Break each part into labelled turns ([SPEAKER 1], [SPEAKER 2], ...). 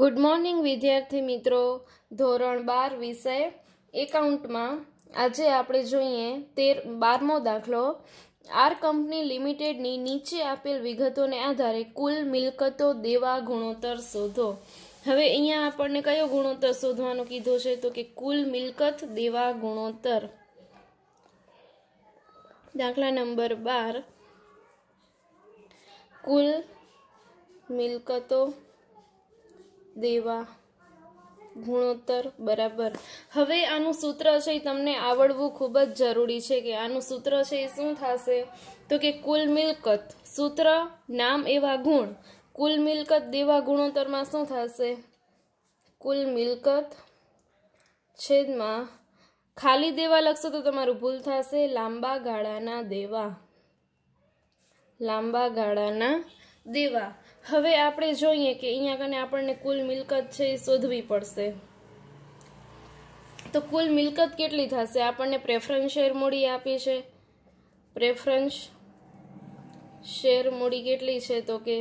[SPEAKER 1] good morning વિદ્યાર્થી મિત્રો ધોરણ બાર વિષય એકાઉન્ટમાં આજે આપણે જોઈએ તેર બારમો દાખલો આર કંપની લિમિટેડની નીચે આપેલ વિગતોને આધારે કુલ મિલકતો દેવા ગુણોત્તર શોધો હવે અહીંયા આપણને કયો ગુણોત્તર શોધવાનું કીધો છે તો કે કુલ મિલકત દેવા ગુણોત્તર દાખલા નંબર બાર કુલ મિલકતો દેવા ગુણોત્તર બરાબર હવે આનું સૂત્ર છે એ તમને આવડવું ખૂબ જ જરૂરી છે કે આનું સૂત્ર છે એ શું થશે તો કે કુલ મિલકત સૂત્ર નામ એવા ગુણ કુલ મિલકત દેવા ગુણોત્તરમાં શું થશે કુલ મિલકત છેદમાં ખાલી દેવા લખશો તો તમારું ભૂલ થશે લાંબા ગાળાના દેવા લાંબા ગાળાના દેવા હવે આપણે જોઈએ કે અહીંયા કને આપણને કુલ મિલકત છે એ શોધવી પડશે તો કુલ મિલકત કેટલી થશે આપણને પ્રેફરન્સ શેર મૂડી આપી છે પ્રેફરન્સ શેર મૂડી કેટલી છે તો કે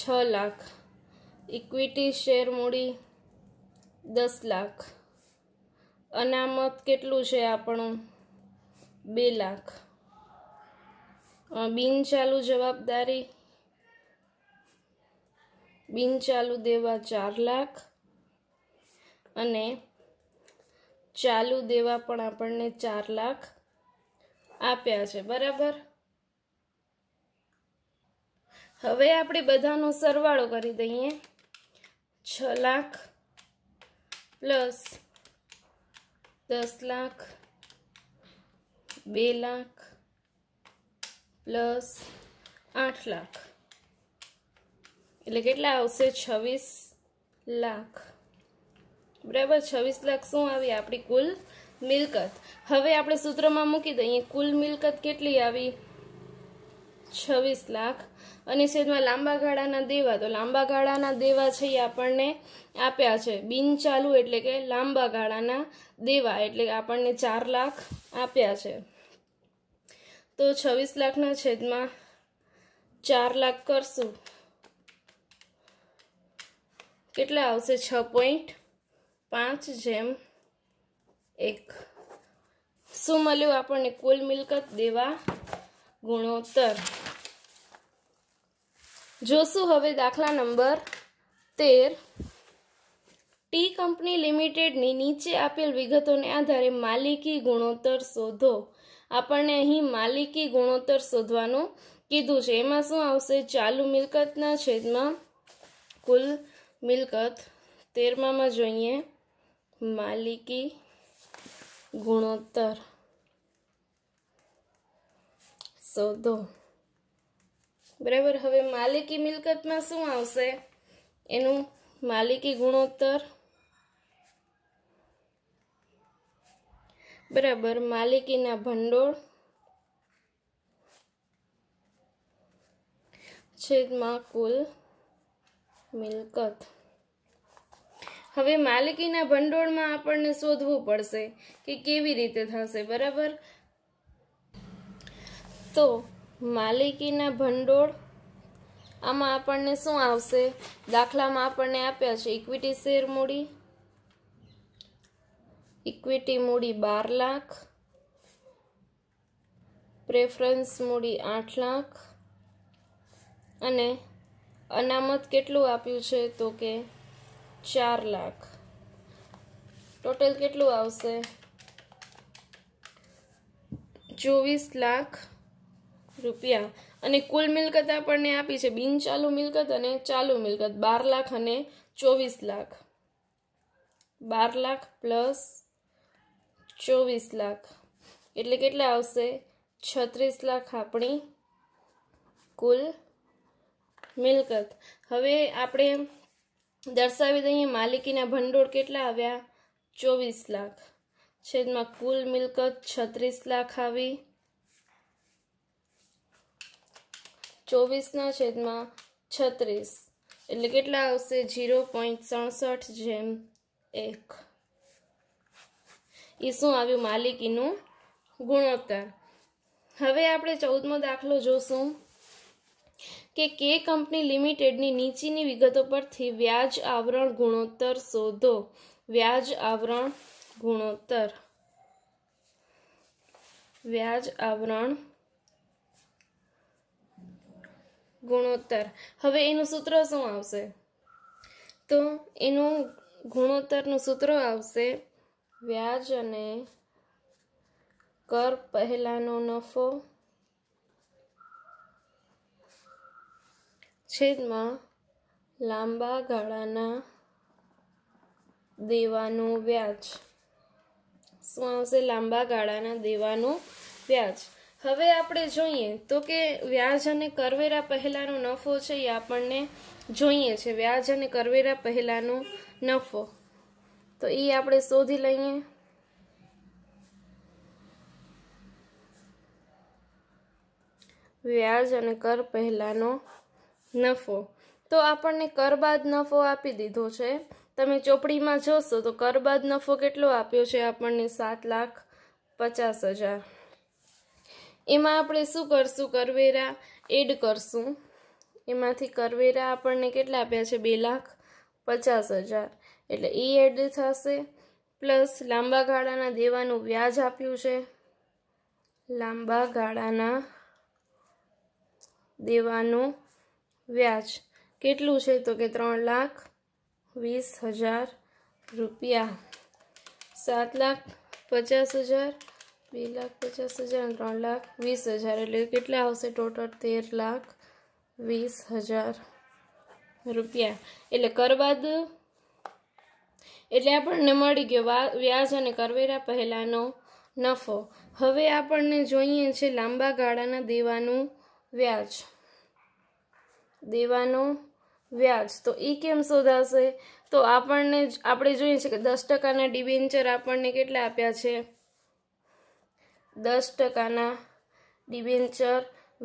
[SPEAKER 1] છ લાખ ઇક્વિટી શેર મૂડી દસ લાખ અનામત કેટલું છે આપણું બે લાખ બિનચાલુ જવાબદારી બિન ચાલુ દેવા ચાર લાખ અને ચાલુ દેવા પણ આપણને ચાર લાખ આપ્યા છે બરાબર હવે આપણે બધાનો સરવાળો કરી દઈએ છ લાખ પ્લસ દસ લાખ બે લાખ પ્લસ આઠ લાખ એટલે કેટલા આવશે છવ્વીસ લાખ બરાબર છવ્વીસ લાખ શું આવી આપણી કુલ મિલકત હવે આપણે સૂત્રમાં મૂકી દઈએ કુલ મિલકત કેટલી આવી છવ્વીસ લાખ અને છેદમાં લાંબા ગાળાના દેવા તો લાંબા ગાળાના દેવા છે એ આપણને આપ્યા છે બિનચાલુ એટલે કે લાંબા ગાળાના દેવા એટલે આપણને ચાર લાખ આપ્યા છે તો છવ્વીસ લાખના છેદમાં ચાર લાખ કરશું કેટલા આવશે છ પોઈન્ટ પાંચ જેમ એક શું મળ્યું આપણને કુલ મિલકત દેવા ગુણોત્તર જોશું હવે દાખલા નંબર તેર ટી કંપની લિમિટેડની નીચે આપેલ વિગતોને આધારે માલિકી ગુણોત્તર શોધો આપણને અહીં માલિકી ગુણોત્તર શોધવાનું કીધું છે એમાં શું આવશે ચાલુ મિલકતના છેદમાં કુલ મિલકત તેરમામાં જોઈએ માલિકી ગુણોત્તર સોદો બરાબર હવે માલિકી મિલકતમાં શું આવશે એનું માલિકી ગુણોત્તર બરાબર માલિકીના ભંડોળ છેદમાં કુલ મિલકત હવે માલિકીના ભંડોળમાં આપણને શોધવું પડશે કે કેવી રીતે થશે બરાબર તો માલિકીના ભંડોળ આમાં આપણને શું આવશે દાખલામાં આપણને આપ્યા છે ઇક્વિટી શેર મૂડી ઇક્વિટી મૂડી બાર લાખ પ્રેફરન્સ મૂડી આઠ લાખ અને અનામત કેટલું આપ્યું છે તો કે ચાર લાખ ટોટલ કેટલું આવશે ચોવીસ લાખ રૂપિયા અને કુલ મિલકત આપણને આપી છે બિનચાલુ મિલકત અને ચાલુ મિલકત બાર લાખ અને ચોવીસ લાખ બાર લાખ પ્લસ ચોવીસ લાખ એટલે કેટલા આવશે છત્રીસ લાખ આપણી કુલ મિલકત હવે આપણે દર્શાવી દઈએ માલિકીના ભંડોળ કેટલા આવ્યા ચોવીસ લાખ છેદમાં કુલ મિલકત છત્રીસ લાખ આવી ચોવીસના છેદમાં છત્રીસ એટલે કેટલા આવશે જીરો પોઈન્ટ સડસઠ જેમ એક એ શું આવ્યું માલિકીનું ગુણોત્તર હવે આપણે ચૌદમો દાખલો જોશું કે કે કંપની લિમિટેડની નીચેની વિગતો પરથી વ્યાજ આવરણ ગુણોત્તર શોધો વ્યાજ આવરણ ગુણોત્તર વ્યાજ આવરણ ગુણોત્તર હવે એનું સૂત્ર શું આવશે તો એનું ગુણોત્તરનું સૂત્ર આવશે વ્યાજ અને કર પહેલાનો નફો છેદમાં લાંબા ગાળાના દેવાનું વ્યાજ શું આવશે લાંબા ગાળાના દેવાનું વ્યાજ હવે આપણે જોઈએ તો કે વ્યાજ અને કરવેરા પહેલાંનો નફો છે એ આપણને જોઈએ છે વ્યાજ અને કરવેરા પહેલાંનો નફો તો એ આપણે શોધી લઈએ વ્યાજ અને કર પહેલાંનો નફો તો આપણને કર બાદ નફો આપી દીધો છે તમે ચોપડીમાં જોશો તો કર બાદ નફો કેટલો આપ્યો છે આપણને સાત લાખ પચાસ હજાર એમાં આપણે શું કરશું કરવેરા એડ કરશું એમાંથી કરવેરા આપણને કેટલા આપ્યા છે બે લાખ પચાસ હજાર એટલે એ એડ થશે પ્લસ લાંબા ગાળાના દેવાનું વ્યાજ આપ્યું છે લાંબા ગાળાના દેવાનું વ્યાજ કેટલું છે તો કે ત્રણ લાખ વીસ હજાર રૂપિયા સાત લાખ પચાસ હજાર બે લાખ પચાસ હજાર અને ત્રણ લાખ વીસ હજાર એટલે કેટલા આવશે ટોટલ તેર લાખ વીસ હજાર રૂપિયા એટલે કર બાદ એટલે આપણને મળી ગયો વ્યાજ અને કરવેરા પહેલાંનો નફો હવે આપણને જોઈએ છે લાંબા ગાળાના દેવાનું વ્યાજ દેવાનું વ્યાજ તો એ કેમ શોધાશે તો આપણને આપણે જોઈએ છે કે દસ ટકાના ડિબેન્ચર આપણને કેટલા આપ્યા છે દસ ટકાના ડિબેન્ચર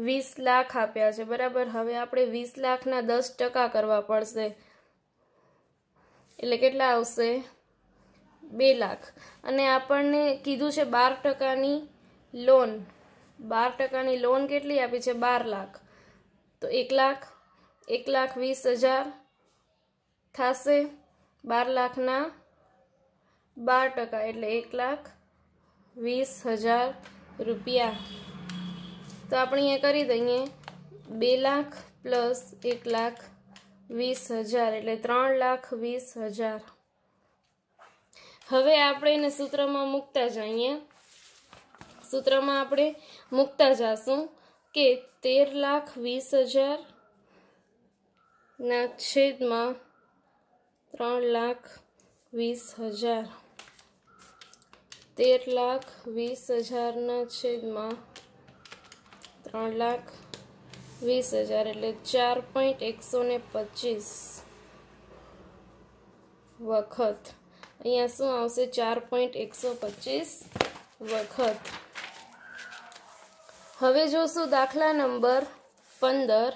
[SPEAKER 1] વીસ લાખ આપ્યા છે બરાબર હવે આપણે વીસ લાખના દસ ટકા કરવા પડશે એટલે કેટલા આવશે બે લાખ અને આપણને કીધું છે બાર ટકાની લોન બાર ટકાની લોન કેટલી આપી છે બાર લાખ તો એક લાખ એક લાખ વીસ હજાર થશે બાર લાખના બાર ટકા એટલે એક લાખ વીસ હજાર રૂપિયા તો આપણે અહીંયા કરી દઈએ બે લાખ પ્લસ એક લાખ વીસ હજાર એટલે ત્રણ લાખ વીસ હજાર હવે આપણે એને સૂત્રમાં મૂકતા જઈએ સૂત્રમાં આપણે મૂકતા જશું કે તેર લાખ વીસ હજાર ના છેદમાં ત્રણ લાખ વીસ હજાર તેર લાખ વીસ હજારના છેદમાં ત્રણ લાખ વીસ હજાર એટલે ચાર પોઈન્ટ એકસો ને પચીસ વખત અહીંયા શું આવશે ચાર પોઈન્ટ એકસો પચીસ વખત હવે જોશું દાખલા નંબર પંદર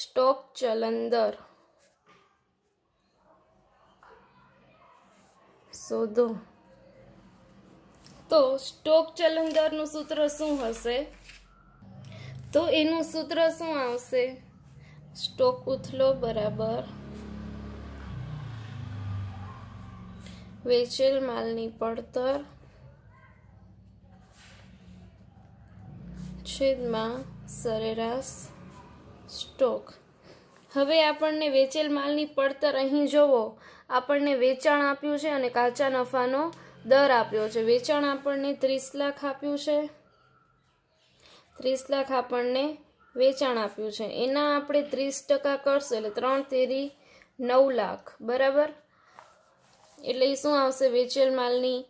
[SPEAKER 1] સ્ટોક ચલંદર શોધો તો સ્ટોક ચલંદરનું સૂત્ર શું હશે તો એનું સૂત્ર શું આવશે સ્ટોક ઉથલો બરાબર વેચેલ માલની પડતર છેદમાં સરેરાશ સ્ટોક હવે આપણને વેચેલ માલની પડતર અહીં જોવો આપણને વેચાણ આપ્યું છે અને કાચા નફાનો દર આપ્યો છે વેચાણ આપણને ત્રીસ લાખ આપ્યું છે ત્રીસ લાખ આપણને વેચાણ આપ્યું છે એના આપણે ત્રીસ ટકા કરશું એટલે ત્રણ તેરી નવ લાખ બરાબર એટલે શું આવશે વેચેલ માલની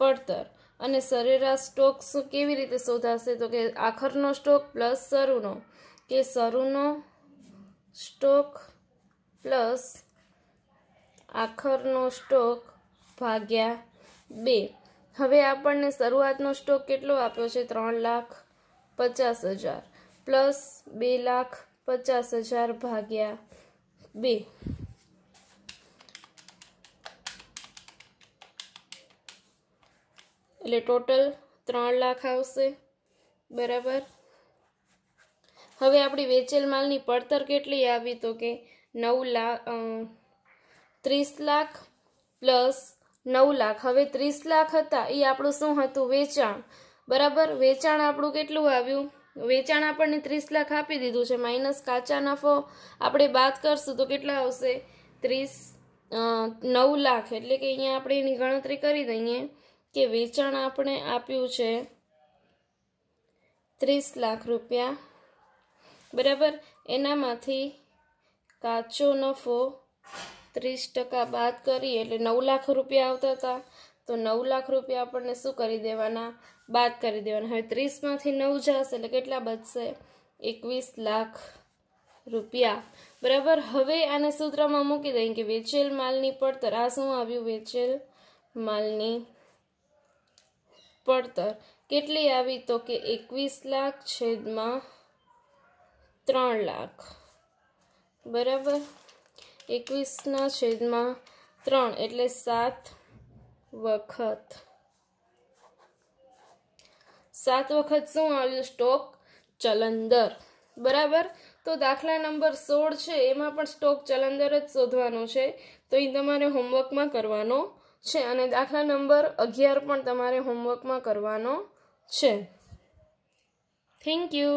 [SPEAKER 1] પડતર અને સરેરાશ સ્ટોક શું કેવી રીતે શોધાશે તો કે આખરનો સ્ટોક પ્લસ શરૂનો કે શરૂનો સ્ટોક પ્લસ આખરનો સ્ટોક ભાગ્યા બે હવે આપણને શરૂઆતનો સ્ટોક કેટલો આપ્યો છે ત્રણ લાખ પચાસ હજાર પ્લસ બે લાખ પચાસ હજાર ભાગ્યા બે એટલે ટોટલ ત્રણ લાખ આવશે બરાબર હવે આપણી વેચેલ માલની પડતર કેટલી આવી તો કે નવ લાખ ત્રીસ લાખ પ્લસ નવ લાખ હવે ત્રીસ લાખ હતા એ આપણું શું હતું વેચાણ બરાબર વેચાણ આપણું કેટલું આવ્યું વેચાણ આપણને ત્રીસ લાખ આપી દીધું છે માઇનસ કાચા નફો આપણે બાદ કરશું તો કેટલા આવશે ત્રીસ નવ લાખ એટલે કે અહીંયા આપણે એની ગણતરી કરી દઈએ કે વેચાણ આપણે આપ્યું છે ત્રીસ લાખ રૂપિયા બરાબર એનામાંથી કાચો નફો ત્રીસ ટકા બાદ કરીએ એટલે નવ લાખ રૂપિયા આવતા હતા તો નવ લાખ રૂપિયા આપણને શું કરી દેવાના બાદ કરી દેવાના હવે ત્રીસમાંથી નવ જશે એટલે કેટલા બચશે એકવીસ લાખ રૂપિયા બરાબર હવે આને સૂત્રમાં મૂકી દઈએ કે વેચેલ માલની પડતર આ શું આવ્યું વેચેલ માલની પડતર કેટલી આવી તો કે એકવીસ લાખ છેદમાં ત્રણ લાખ બરાબર એકવીસના છેદમાં ત્રણ એટલે સાત વખત સાત વખત શું આવ્યું સ્ટોક ચલંદર બરાબર તો દાખલા નંબર સોળ છે એમાં પણ સ્ટોક ચલંદર જ શોધવાનો છે તો એ તમારે હોમવર્કમાં કરવાનો છે અને દાખલા નંબર અગિયાર પણ તમારે હોમવર્કમાં કરવાનો છે થેન્ક યુ